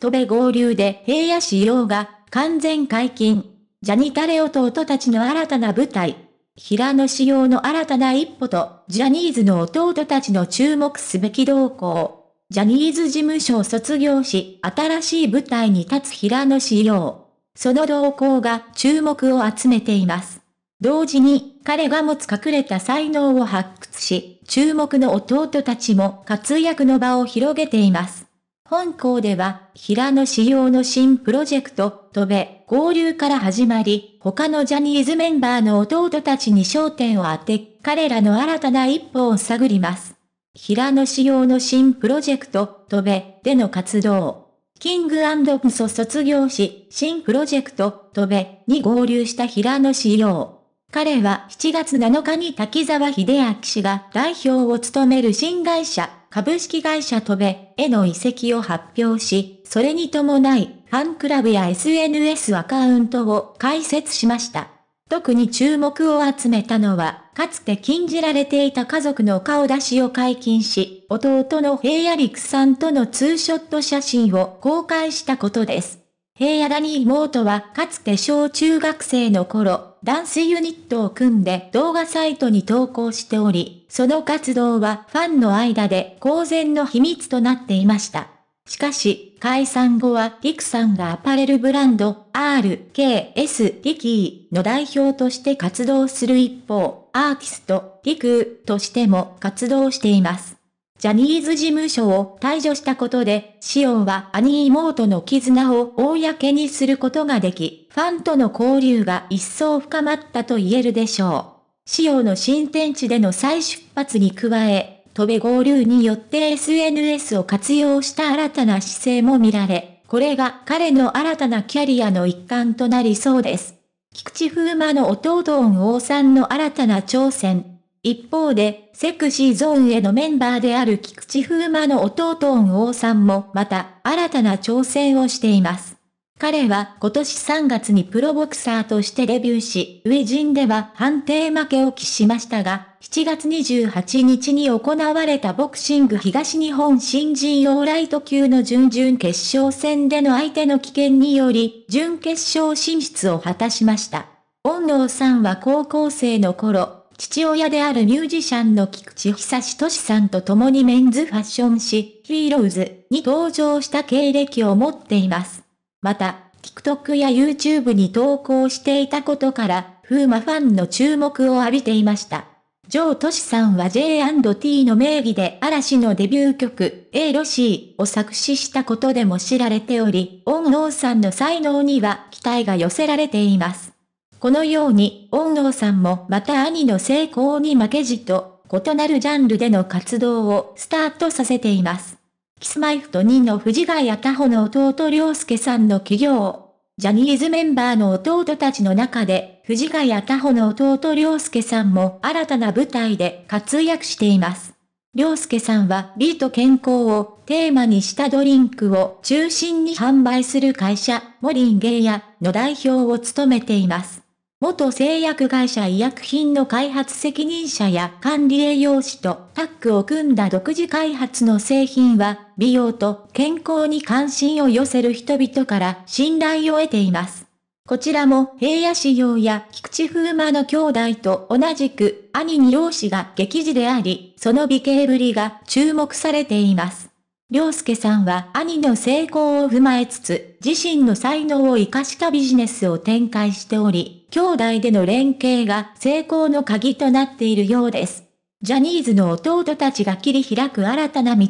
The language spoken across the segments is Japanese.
戸部合流で平野仕様が完全解禁。ジャニタレ弟たちの新たな舞台。平野仕様の新たな一歩と、ジャニーズの弟たちの注目すべき動向。ジャニーズ事務所を卒業し、新しい舞台に立つ平野仕様。その動向が注目を集めています。同時に、彼が持つ隠れた才能を発掘し、注目の弟たちも活躍の場を広げています。本校では、平野仕様の新プロジェクト、飛べ、合流から始まり、他のジャニーズメンバーの弟たちに焦点を当て、彼らの新たな一歩を探ります。平野仕様の新プロジェクト、飛べ、での活動。キングプソ卒業し、新プロジェクト、飛べ、に合流した平野仕様。彼は7月7日に滝沢秀明氏が代表を務める新会社、株式会社トベへの移籍を発表し、それに伴い、ファンクラブや SNS アカウントを開設しました。特に注目を集めたのは、かつて禁じられていた家族の顔出しを解禁し、弟の平野陸さんとのツーショット写真を公開したことです。平野谷妹はかつて小中学生の頃、ダンスユニットを組んで動画サイトに投稿しており、その活動はファンの間で公然の秘密となっていました。しかし、解散後は、リクさんがアパレルブランド、RKS リキーの代表として活動する一方、アーティスト、リクとしても活動しています。ジャニーズ事務所を退場したことで、シオンは兄妹の絆を公にすることができ、ファンとの交流が一層深まったと言えるでしょう。シオンの新天地での再出発に加え、飛べ合流によって SNS を活用した新たな姿勢も見られ、これが彼の新たなキャリアの一環となりそうです。菊池風磨の弟音王さんの新たな挑戦。一方で、セクシーゾーンへのメンバーである菊池風磨の弟恩王さんもまた新たな挑戦をしています。彼は今年3月にプロボクサーとしてデビューし、上陣では判定負けを喫しましたが、7月28日に行われたボクシング東日本新人オーライト級の準々決勝戦での相手の危険により、準決勝進出を果たしました。恩王さんは高校生の頃、父親であるミュージシャンの菊池久志俊さんと共にメンズファッション誌、ヒーローズに登場した経歴を持っています。また、TikTok や YouTube に投稿していたことから、風魔ファンの注目を浴びていました。ジョー・トシさんは J&T の名義で嵐のデビュー曲、A ロシーを作詞したことでも知られており、オン・ノーさんの才能には期待が寄せられています。このように、恩納さんもまた兄の成功に負けじと、異なるジャンルでの活動をスタートさせています。キスマイフと2の藤ヶ谷太穂の弟良介さんの起業。ジャニーズメンバーの弟たちの中で、藤ヶ谷太穂の弟良介さんも新たな舞台で活躍しています。良介さんは美と健康をテーマにしたドリンクを中心に販売する会社、モリンゲイヤの代表を務めています。元製薬会社医薬品の開発責任者や管理栄養士とタッグを組んだ独自開発の製品は、美容と健康に関心を寄せる人々から信頼を得ています。こちらも平野仕様や菊池風磨の兄弟と同じく兄に容姿が激似であり、その美形ぶりが注目されています。良介さんは兄の成功を踏まえつつ、自身の才能を活かしたビジネスを展開しており、兄弟での連携が成功の鍵となっているようです。ジャニーズの弟たちが切り開く新たな道。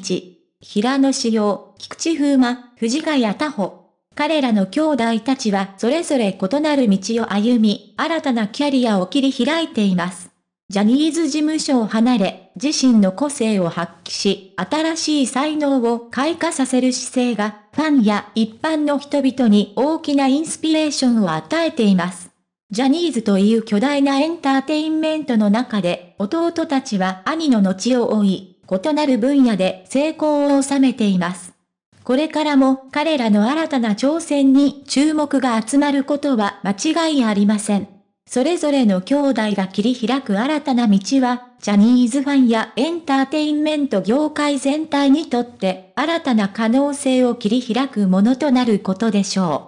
平野紫耀、菊池風磨、藤ヶ谷太穂。彼らの兄弟たちはそれぞれ異なる道を歩み、新たなキャリアを切り開いています。ジャニーズ事務所を離れ、自身の個性を発揮し、新しい才能を開花させる姿勢が、ファンや一般の人々に大きなインスピレーションを与えています。ジャニーズという巨大なエンターテインメントの中で、弟たちは兄の後を追い、異なる分野で成功を収めています。これからも彼らの新たな挑戦に注目が集まることは間違いありません。それぞれの兄弟が切り開く新たな道は、ジャニーズファンやエンターテインメント業界全体にとって、新たな可能性を切り開くものとなることでしょう。